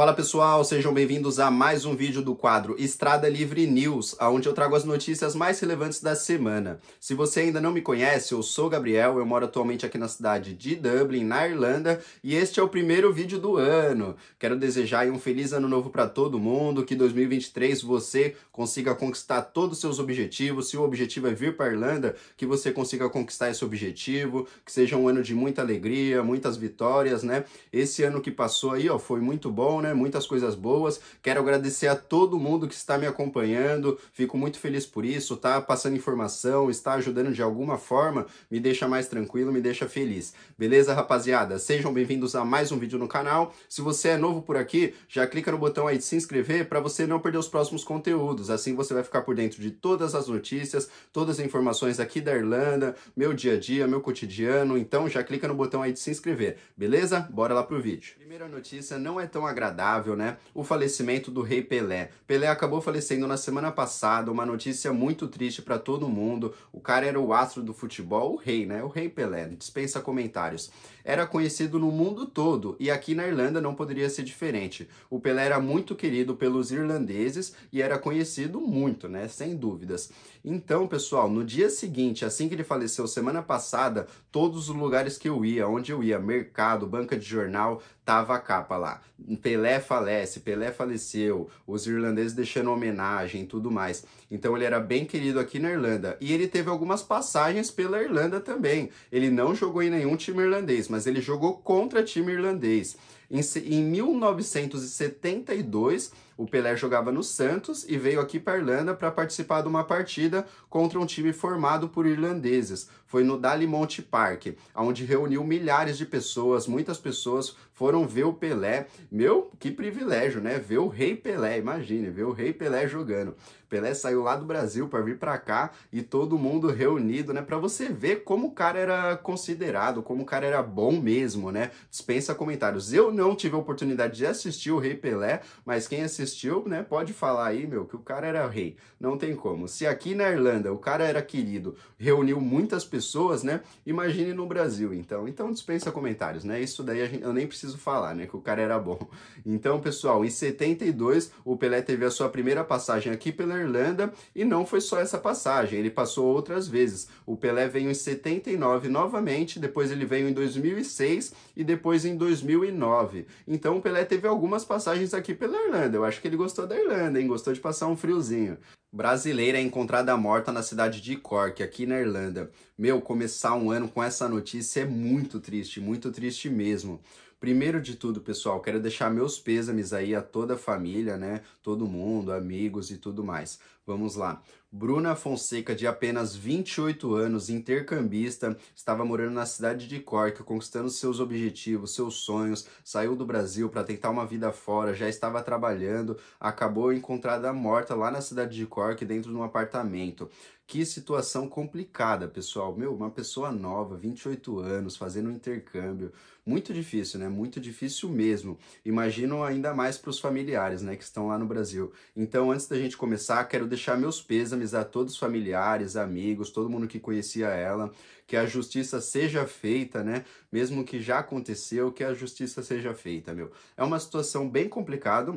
Fala pessoal, sejam bem-vindos a mais um vídeo do quadro Estrada Livre News, onde eu trago as notícias mais relevantes da semana. Se você ainda não me conhece, eu sou Gabriel, eu moro atualmente aqui na cidade de Dublin, na Irlanda, e este é o primeiro vídeo do ano. Quero desejar um feliz ano novo para todo mundo, que 2023 você consiga conquistar todos os seus objetivos. Se o objetivo é vir para a Irlanda, que você consiga conquistar esse objetivo, que seja um ano de muita alegria, muitas vitórias, né? Esse ano que passou aí, ó, foi muito bom, né? né? Muitas coisas boas. Quero agradecer a todo mundo que está me acompanhando. Fico muito feliz por isso, tá? Passando informação, está ajudando de alguma forma, me deixa mais tranquilo, me deixa feliz. Beleza, rapaziada? Sejam bem-vindos a mais um vídeo no canal. Se você é novo por aqui, já clica no botão aí de se inscrever para você não perder os próximos conteúdos. Assim você vai ficar por dentro de todas as notícias, todas as informações aqui da Irlanda, meu dia a dia, meu cotidiano. Então já clica no botão aí de se inscrever. Beleza? Bora lá pro vídeo. Primeira notícia não é tão agradável agradável, né? O falecimento do rei Pelé. Pelé acabou falecendo na semana passada, uma notícia muito triste para todo mundo. O cara era o astro do futebol, o rei, né? O rei Pelé, dispensa comentários. Era conhecido no mundo todo e aqui na Irlanda não poderia ser diferente. O Pelé era muito querido pelos irlandeses e era conhecido muito, né? Sem dúvidas. Então, pessoal, no dia seguinte, assim que ele faleceu semana passada, todos os lugares que eu ia, onde eu ia, mercado, banca de jornal, tava a capa lá. Pelé falece, Pelé faleceu, os irlandeses deixando homenagem e tudo mais. Então ele era bem querido aqui na Irlanda. E ele teve algumas passagens pela Irlanda também. Ele não jogou em nenhum time irlandês, mas ele jogou contra time irlandês. Em, em 1972, o Pelé jogava no Santos e veio aqui para Irlanda para participar de uma partida contra um time formado por irlandeses. Foi no Dalymount Park, onde reuniu milhares de pessoas, muitas pessoas foram ver o Pelé. Meu, que privilégio, né? Ver o Rei Pelé, imagine, ver o Rei Pelé jogando. Pelé saiu lá do Brasil para vir para cá e todo mundo reunido, né? Para você ver como o cara era considerado, como o cara era bom mesmo, né? Dispensa comentários. Eu não tive a oportunidade de assistir o Rei Pelé, mas quem assistiu, né, pode falar aí, meu, que o cara era rei. Não tem como. Se aqui na Irlanda o cara era querido, reuniu muitas pessoas, né? Imagine no Brasil, então. Então dispensa comentários, né? Isso daí eu nem preciso falar, né, que o cara era bom. Então, pessoal, em 72 o Pelé teve a sua primeira passagem aqui pela Irlanda e não foi só essa passagem, ele passou outras vezes. O Pelé veio em 79 novamente, depois ele veio em 2006 e depois em 2009. Então o Pelé teve algumas passagens aqui pela Irlanda. Eu acho que ele gostou da Irlanda, hein? Gostou de passar um friozinho. Brasileira é encontrada morta na cidade de Cork, aqui na Irlanda. Meu, começar um ano com essa notícia é muito triste, muito triste mesmo. Primeiro de tudo, pessoal, quero deixar meus pêsames aí a toda a família, né? Todo mundo, amigos e tudo mais. Vamos lá. Bruna Fonseca, de apenas 28 anos, intercambista, estava morando na cidade de Cork, conquistando seus objetivos, seus sonhos, saiu do Brasil para tentar uma vida fora, já estava trabalhando, acabou encontrada morta lá na cidade de Cork, dentro de um apartamento. Que situação complicada, pessoal. Meu, uma pessoa nova, 28 anos, fazendo um intercâmbio. Muito difícil, né? Muito difícil mesmo. Imagino ainda mais para os familiares, né, que estão lá no Brasil. Então, antes da gente começar, quero deixar meus pêsames a todos os familiares, amigos, todo mundo que conhecia ela, que a justiça seja feita, né? Mesmo que já aconteceu, que a justiça seja feita, meu. É uma situação bem complicada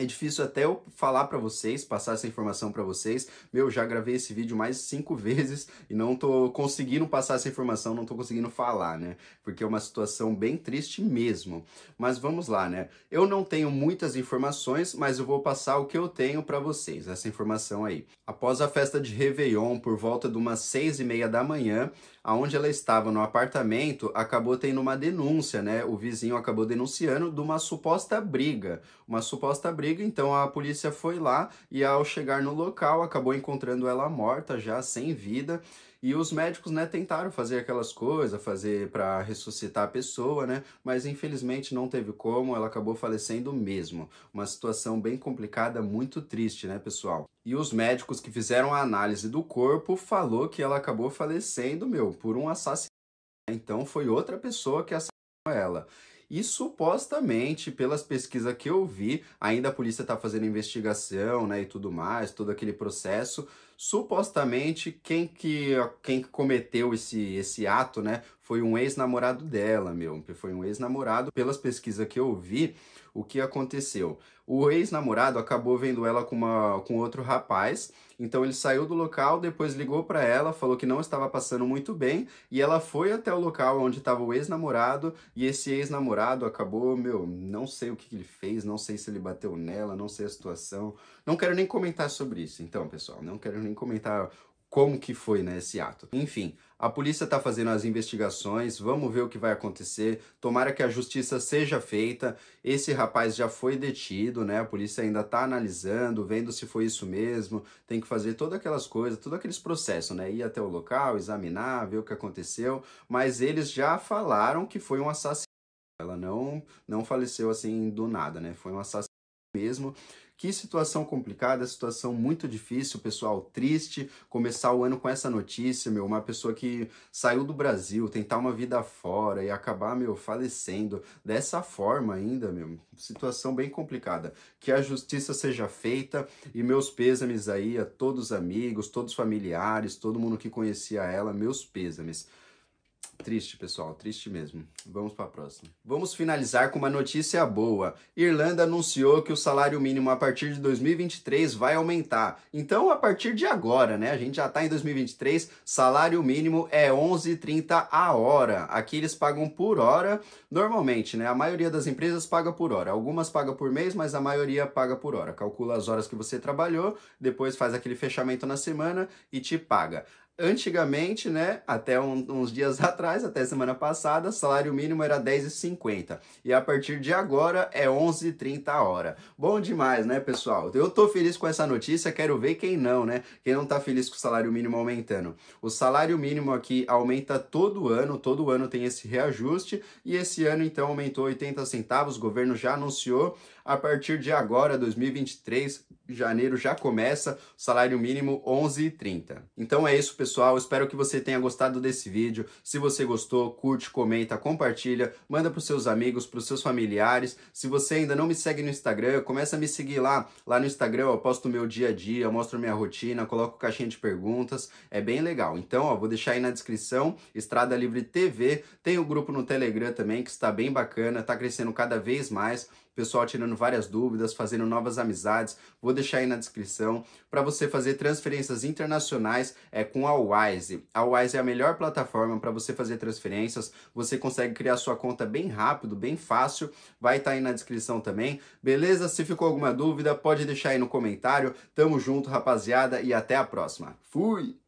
é difícil até eu falar para vocês, passar essa informação para vocês. Meu, já gravei esse vídeo mais cinco vezes e não tô conseguindo passar essa informação, não tô conseguindo falar, né? Porque é uma situação bem triste mesmo. Mas vamos lá, né? Eu não tenho muitas informações, mas eu vou passar o que eu tenho para vocês, essa informação aí. Após a festa de Réveillon, por volta de umas seis e meia da manhã, aonde ela estava no apartamento, acabou tendo uma denúncia, né? O vizinho acabou denunciando de uma suposta briga, uma suposta briga briga, então a polícia foi lá e ao chegar no local acabou encontrando ela morta já sem vida. E os médicos, né, tentaram fazer aquelas coisas, fazer para ressuscitar a pessoa, né? Mas infelizmente não teve como, ela acabou falecendo mesmo. Uma situação bem complicada, muito triste, né, pessoal? E os médicos que fizeram a análise do corpo falou que ela acabou falecendo, meu, por um assassinato. Então foi outra pessoa que assassinou ela. E supostamente, pelas pesquisas que eu vi, ainda a polícia está fazendo investigação, né, e tudo mais, todo aquele processo. Supostamente, quem que, quem que cometeu esse, esse ato, né, foi um ex-namorado dela, meu. Foi um ex-namorado. Pelas pesquisas que eu vi, o que aconteceu? O ex-namorado acabou vendo ela com, uma, com outro rapaz, então ele saiu do local, depois ligou para ela, falou que não estava passando muito bem, e ela foi até o local onde estava o ex-namorado, e esse ex-namorado acabou, meu, não sei o que, que ele fez, não sei se ele bateu nela, não sei a situação. Não quero nem comentar sobre isso, então, pessoal, não quero nem comentar como que foi né, esse ato. Enfim, a polícia está fazendo as investigações, vamos ver o que vai acontecer. Tomara que a justiça seja feita. Esse rapaz já foi detido, né? A polícia ainda está analisando, vendo se foi isso mesmo. Tem que fazer todas aquelas coisas, todos aqueles processos, né? Ir até o local, examinar, ver o que aconteceu. Mas eles já falaram que foi um assassino. Ela não, não faleceu assim do nada, né? Foi um assassino mesmo. Que situação complicada, situação muito difícil, pessoal. Triste começar o ano com essa notícia, meu. Uma pessoa que saiu do Brasil, tentar uma vida fora e acabar, meu, falecendo dessa forma ainda, meu. Situação bem complicada. Que a justiça seja feita e meus pêsames aí a todos os amigos, todos os familiares, todo mundo que conhecia ela, meus pêsames. Triste, pessoal, triste mesmo. Vamos para a próxima. Vamos finalizar com uma notícia boa. Irlanda anunciou que o salário mínimo a partir de 2023 vai aumentar. Então, a partir de agora, né? A gente já está em 2023, salário mínimo é 11,30 a hora. Aqui eles pagam por hora, normalmente, né? A maioria das empresas paga por hora. Algumas pagam por mês, mas a maioria paga por hora. Calcula as horas que você trabalhou, depois faz aquele fechamento na semana e te paga. Antigamente, né, até um, uns dias atrás, até semana passada, salário mínimo era 10,50 e a partir de agora é 11,30 a hora. Bom demais, né, pessoal? Eu tô feliz com essa notícia, quero ver quem não, né? Quem não tá feliz com o salário mínimo aumentando. O salário mínimo aqui aumenta todo ano, todo ano tem esse reajuste e esse ano então aumentou 80 centavos, o governo já anunciou a partir de agora, 2023, janeiro já começa salário mínimo 11,30. Então é isso, pessoal. Espero que você tenha gostado desse vídeo. Se você gostou, curte, comenta, compartilha, manda para os seus amigos, para os seus familiares. Se você ainda não me segue no Instagram, começa a me seguir lá. Lá no Instagram eu posto o meu dia a dia, mostro minha rotina, coloco caixinha de perguntas. É bem legal. Então, ó, vou deixar aí na descrição, Estrada Livre TV. Tem o um grupo no Telegram também, que está bem bacana, está crescendo cada vez mais pessoal tirando várias dúvidas, fazendo novas amizades. Vou deixar aí na descrição para você fazer transferências internacionais é com a Wise. A Wise é a melhor plataforma para você fazer transferências. Você consegue criar sua conta bem rápido, bem fácil. Vai estar tá aí na descrição também. Beleza? Se ficou alguma dúvida, pode deixar aí no comentário. Tamo junto, rapaziada, e até a próxima. Fui!